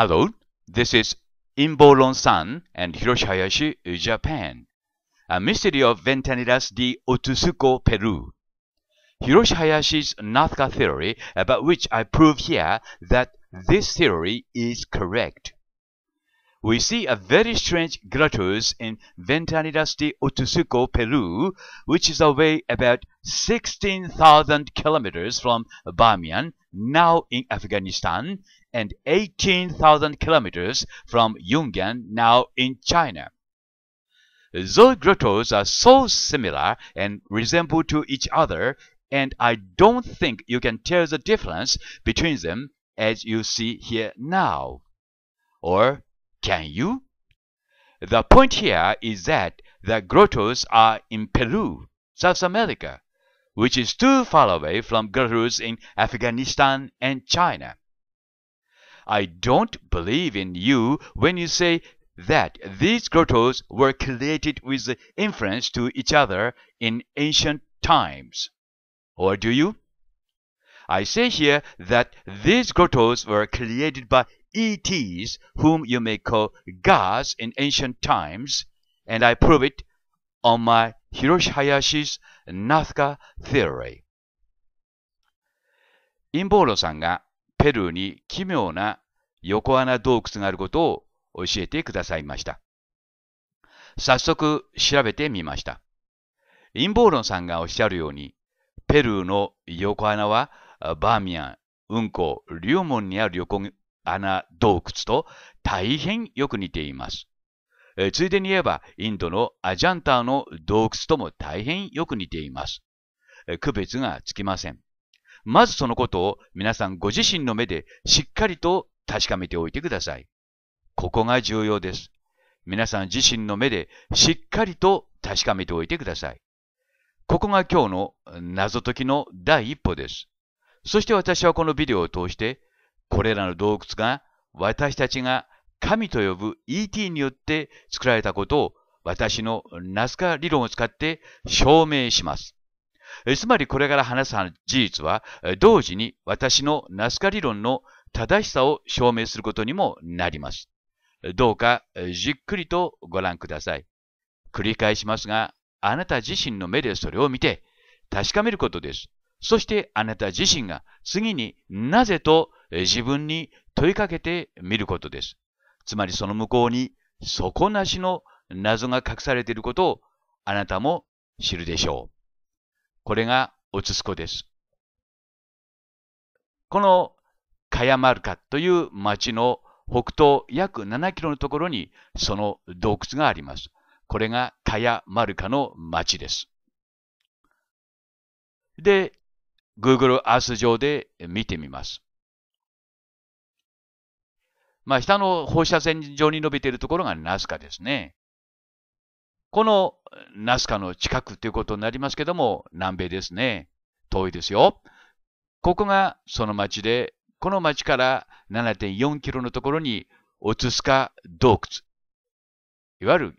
Hello, this is Imbolon-san and Hiroshi Hayashi, uh, Japan. A mystery of Ventanidas de Otusuco, Peru. Hiroshi Hayashi's Nazca theory, about which I prove here that this theory is correct. We see a very strange grottoes in Ventanidas de Otusuco, Peru, which is away about 16,000 kilometers from Bamiyan, now in Afghanistan, and 18,000 kilometers from Yung'an, now in China. Those grottos are so similar and resemble to each other, and I don't think you can tell the difference between them as you see here now. Or can you? The point here is that the grottos are in Peru, South America, which is too far away from grottos in Afghanistan and China. I don't believe in you when you say that these grottos were created with influence to each other in ancient times. Or do you? I say here that these grottos were created by ETs, whom you may call gods in ancient times, and I prove it on my Hiroshi Hayashi's Nazca theory. 陰謀論さんがペルーに奇妙な横穴洞窟があることを教えてくださいました。早速調べてみました。陰謀論さんがおっしゃるように、ペルーの横穴はバーミヤン、ウンコ、リュウモンにある横穴洞窟と大変よく似ています。ついでに言えば、インドのアジャンターの洞窟とも大変よく似ています。区別がつきません。まずそのことを皆さんご自身の目でしっかりと確かめておいてください。ここが重要です。皆さん自身の目でしっかりと確かめておいてください。ここが今日の謎解きの第一歩です。そして私はこのビデオを通して、これらの洞窟が私たちが神と呼ぶ ET によって作られたことを私のナスカ理論を使って証明します。つまりこれから話す事実は、同時に私のナスカ理論の正しさを証明することにもなります。どうかじっくりとご覧ください。繰り返しますが、あなた自身の目でそれを見て確かめることです。そしてあなた自身が次になぜと自分に問いかけてみることです。つまりその向こうに底なしの謎が隠されていることをあなたも知るでしょう。これがオツスコです。このカヤマルカという町の北東約7キロのところにその洞窟があります。これがカヤマルカの町です。で、Google Earth 上で見てみます。まあ、下の放射線上に伸びているところがナスカですね。このナスカの近くということになりますけども、南米ですね。遠いですよ。ここがその町で、この町から7.4キロのところに、オツスカ洞窟。いわゆる、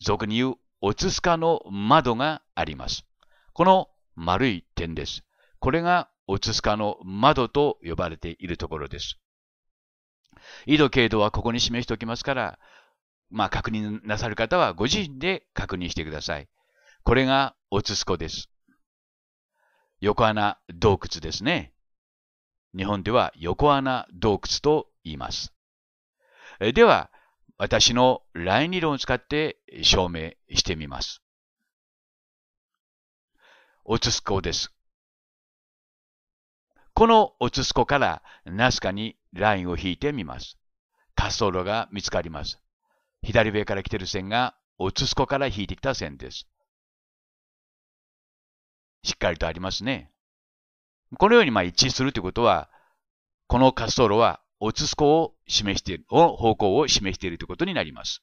俗に言うオツスカの窓があります。この丸い点です。これがオツスカの窓と呼ばれているところです。緯度経度はここに示しておきますから、まあ、確認なさる方はご自身で確認してください。これがオツスコです。横穴洞窟ですね。日本では横穴洞窟と言います。では、私のライン理論を使って証明してみます。オツスコです。このオツスコからナスカにラインを引いてみます。滑走路が見つかります。左上から来てる線が、オツスコから引いてきた線です。しっかりとありますね。このようにま一致するということは、この滑走路は、オツスコを示している、方向を示しているということになります。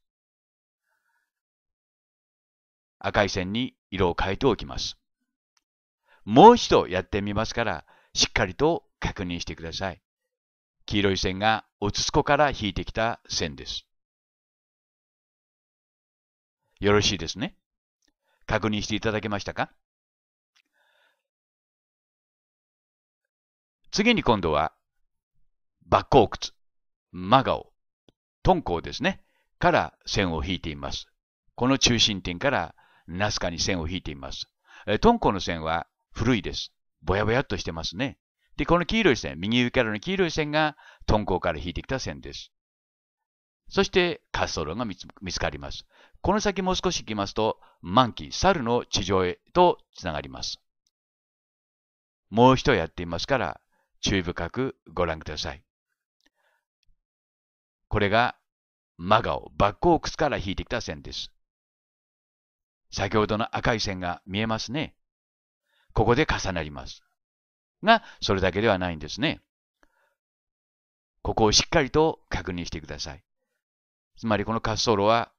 赤い線に色を変えておきます。もう一度やってみますから、しっかりと確認してください。黄色い線がオツスコから引いてきた線です。よろしいですね。確認していただけましたか次に今度は、バッコークツ、マガオ、トンコウですね、から線を引いています。この中心点からナスカに線を引いています。トンコウの線は古いです。ぼやぼやっとしてますね。で、この黄色い線、右上からの黄色い線がトンコウから引いてきた線です。そして、滑走路が見つかります。この先もう少し行きますと、満期、猿の地上へとつながります。もう一やっていますから、注意深くご覧ください。これが、マガオ、バッコークスから引いてきた線です。先ほどの赤い線が見えますね。ここで重なります。が、それだけではないんですね。ここをしっかりと確認してください。つまりこの滑走路は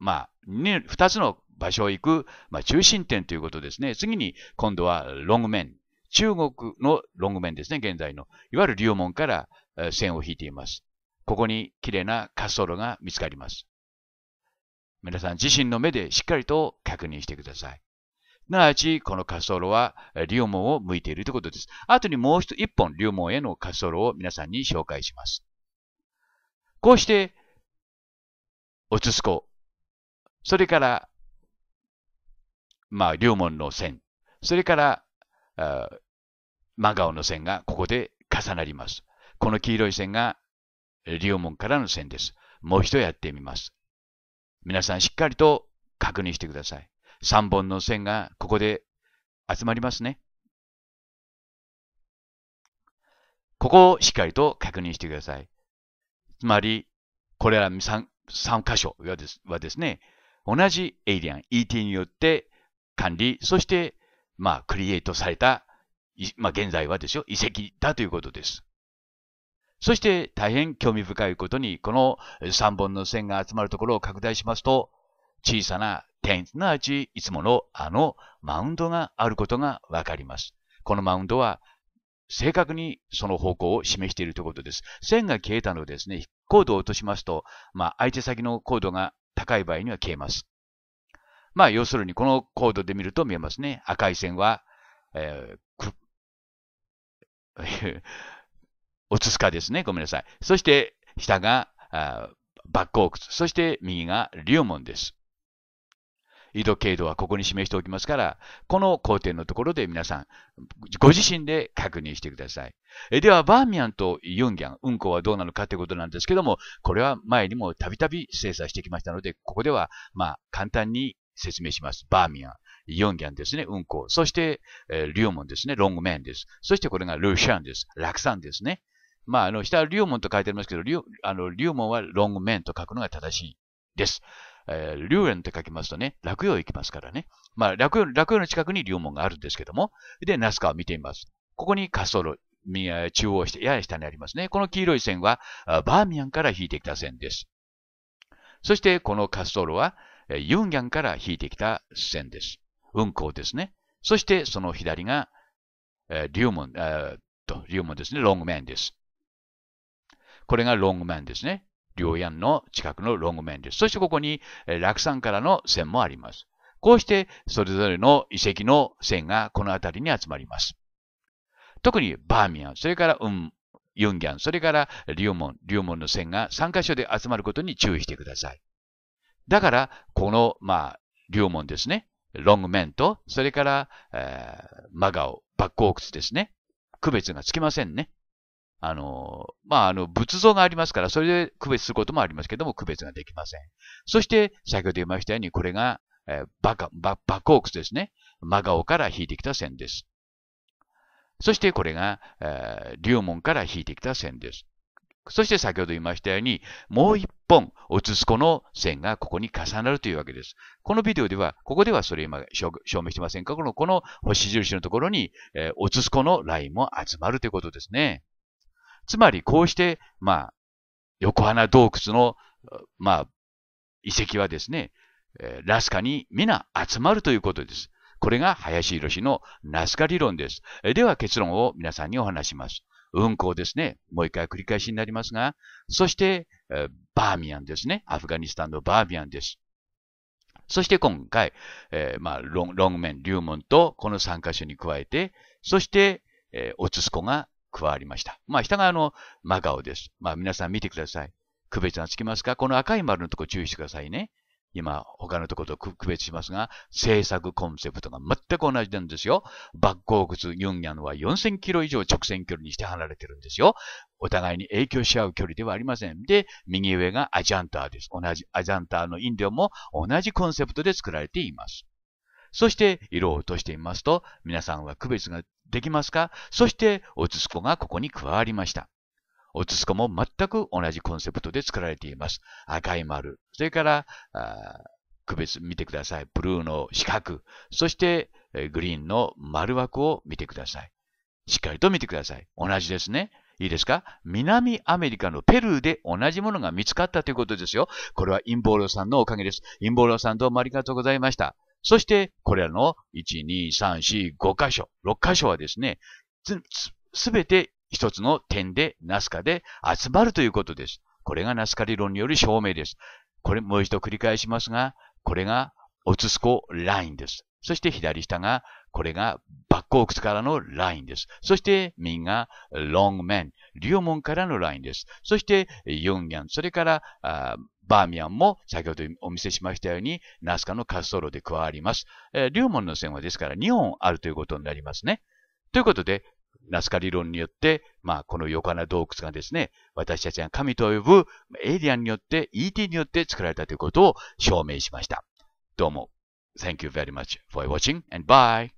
まあ、二2つの場所を行く、まあ、中心点ということですね。次に、今度はロング面。中国のロング面ですね、現在の。いわゆる龍門から線を引いています。ここに綺麗な滑走路が見つかります。皆さん自身の目でしっかりと確認してください。すなわち、この滑走路は、龍門を向いているということです。後にもう一本、龍門への滑走路を皆ささんに紹介します。こうして、おつすこ、それから、まあ、龍門の線、それから、真顔の線がここで重なります。この黄色い線が龍門からの線です。もう一度やってみます。皆さんしっかりと確認してください。3本の線がここで集まりますね。ここをしっかりと確認してください。つまり、これら 3, 箇所はですね、同じエイリアン ET によって管理、そして、まあ、クリエイトされた、まあ、現在はですよ、遺跡だということです。そして大変興味深いことに、この3本の線が集まるところを拡大しますと、小さな点、すなわちいつものあのマウンドがあることがわかります。このマウンドは正確にその方向を示しているということです。線が消えたのをですね、コードを落としますと、まあ、相手先のコードが高い場合には消えます。まあ、要するにこのコードで見ると見えますね。赤い線は、えー、おつすかですね。ごめんなさい。そして、下が、バックオークス。そして、右がリオモンです。緯度、経度はここに示しておきますから、この工程のところで皆さん、ご自身で確認してください。えでは、バーミヤンとユンギャン、運行はどうなのかということなんですけども、これは前にもたびたび精査してきましたので、ここでは、まあ、簡単に説明します。バーミヤン。ヨンギャンですね、運行。そして、えー、リュウモンですね、ロングメンです。そしてこれがルーシャンです。ラクサンですね。まあ、あの、下はリュウモンと書いてありますけど、リュあのリュウモンはロングメンと書くのが正しいです。えー、龍園って書きますとね、落葉行きますからね。まあ、落葉、落葉の近くに龍門があるんですけども、で、ナスカを見てみます。ここに滑走路、中央して、やや下にありますね。この黄色い線は、バーミヤンから引いてきた線です。そして、この滑走路は、ユンギャンから引いてきた線です。運行ですね。そして、その左が、龍門、えー、と、龍門ですね。ロングメンです。これがロングメンですね。両ヤンの近くのロング面です。そしてここに、落山からの線もあります。こうして、それぞれの遺跡の線がこの辺りに集まります。特にバーミヤン、それからウン、ユンギャン、それからリュウモン、リュウモンの線が3箇所で集まることに注意してください。だから、この、まあ、リュウモンですね。ロングメンと、それから、えー、マガオ、バックオークスですね。区別がつきませんね。あの、まあ、あの、仏像がありますから、それで区別することもありますけども、区別ができません。そして、先ほど言いましたように、これが、えー、バカ、バ、バコークスですね。マガオから引いてきた線です。そして、これが、えー、龍門から引いてきた線です。そして先ほど言いましたように、もう一本、オツスコの線がここに重なるというわけです。このビデオでは、ここではそれ今証明してませんかこの、この星印のところに、えー、おつのラインも集まるということですね。つまりこうして、まあ、横浜洞窟の、まあ、遺跡はですね、えラスカに皆集まるということです。これが林博のナスカ理論です。では結論を皆さんにお話します。運行ですね。もう一回繰り返しになりますが、そして、えバーミヤンですね。アフガニスタンのバーミヤンです。そして今回、えー、まあ、ロン、ロンメン、モンとこの3カ所に加えて、そして、えー、オツスコが加わりました。まあ、下側の真顔です。まあ、皆さん見てください。区別がつきますかこの赤い丸のとこ注意してくださいね。今、他のところと区別しますが、制作コンセプトが全く同じなんですよ。バッコーグス、ユンヤンは4000キロ以上直線距離にして離れてるんですよ。お互いに影響し合う距離ではありません。で、右上がアジャンターです。同じ、アジャンターのイン飲オも同じコンセプトで作られています。そして、色を落としてみますと、皆さんは区別ができますかそして、おつすこがここに加わりました。おつすこも全く同じコンセプトで作られています。赤い丸。それから、区別見てください。ブルーの四角。そして、グリーンの丸枠を見てください。しっかりと見てください。同じですね。いいですか南アメリカのペルーで同じものが見つかったということですよ。これは陰謀論さんのおかげです。陰謀論さんどうもありがとうございました。そして、これらの1、2、3、4、5箇所、6箇所はですね、すべて一つの点でナスカで集まるということです。これがナスカ理論による証明です。これもう一度繰り返しますが、これがオツスコラインです。そして左下がこれがバックオークスからのラインです。そしてミンがロングメン、リモンからのラインです。そしてヨンギャン、それからバーミヤンも先ほどお見せしましたようにナスカの滑走路で加わります。リモンの線はですから2本あるということになりますね。ということで、ナスカ理論によって、まあ、この横穴洞窟がですね、私たちが神と呼ぶエイリアンによって、ET によって作られたということを証明しました。どうも。Thank you very much for watching and bye!